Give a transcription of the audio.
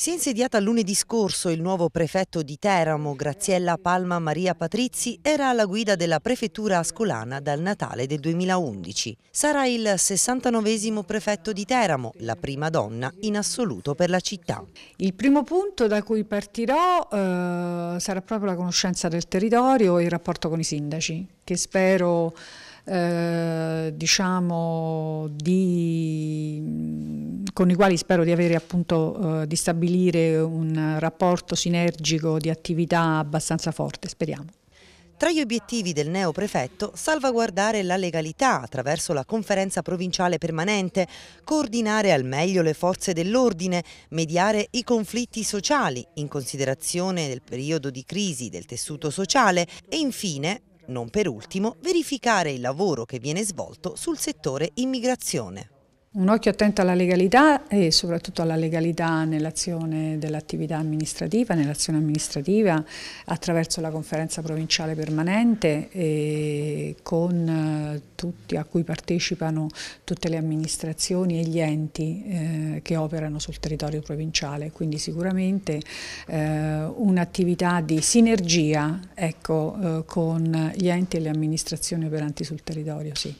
Si è insediata lunedì scorso il nuovo prefetto di Teramo, Graziella Palma Maria Patrizi, era alla guida della prefettura ascolana dal Natale del 2011. Sarà il 69 prefetto di Teramo, la prima donna in assoluto per la città. Il primo punto da cui partirò eh, sarà proprio la conoscenza del territorio e il rapporto con i sindaci, che spero eh, diciamo di con i quali spero di avere appunto eh, di stabilire un rapporto sinergico di attività abbastanza forte, speriamo. Tra gli obiettivi del neo prefetto, salvaguardare la legalità attraverso la conferenza provinciale permanente, coordinare al meglio le forze dell'ordine, mediare i conflitti sociali in considerazione del periodo di crisi del tessuto sociale e infine, non per ultimo, verificare il lavoro che viene svolto sul settore immigrazione. Un occhio attento alla legalità e soprattutto alla legalità nell'azione dell'attività amministrativa, nell'azione amministrativa attraverso la conferenza provinciale permanente con eh, tutti, a cui partecipano tutte le amministrazioni e gli enti eh, che operano sul territorio provinciale. Quindi sicuramente eh, un'attività di sinergia ecco, eh, con gli enti e le amministrazioni operanti sul territorio, sì.